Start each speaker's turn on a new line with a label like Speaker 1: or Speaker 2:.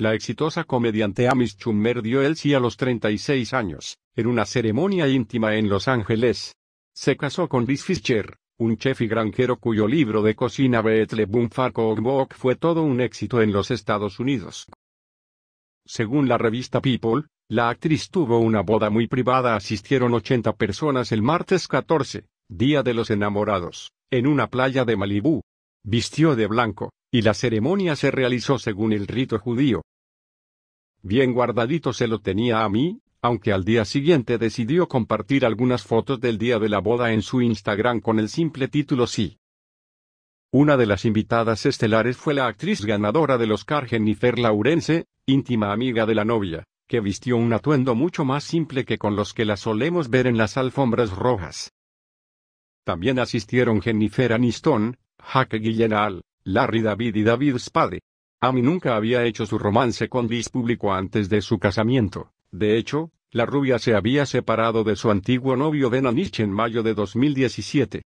Speaker 1: La exitosa comediante Amy Schumer dio el sí a los 36 años, en una ceremonia íntima en Los Ángeles. Se casó con Liz Fischer, un chef y granjero cuyo libro de cocina Beetlebum Farcogbok fue todo un éxito en los Estados Unidos. Según la revista People, la actriz tuvo una boda muy privada, asistieron 80 personas el martes 14, Día de los Enamorados, en una playa de Malibú. Vistió de blanco, y la ceremonia se realizó según el rito judío. Bien guardadito se lo tenía a mí, aunque al día siguiente decidió compartir algunas fotos del día de la boda en su Instagram con el simple título Sí. Una de las invitadas estelares fue la actriz ganadora del Oscar Jennifer Laurence, íntima amiga de la novia, que vistió un atuendo mucho más simple que con los que la solemos ver en las alfombras rojas. También asistieron Jennifer Aniston, Jaque Guillenal, Larry David y David Spade. Amy nunca había hecho su romance con Liz público antes de su casamiento. De hecho, la rubia se había separado de su antiguo novio Ben en mayo de 2017.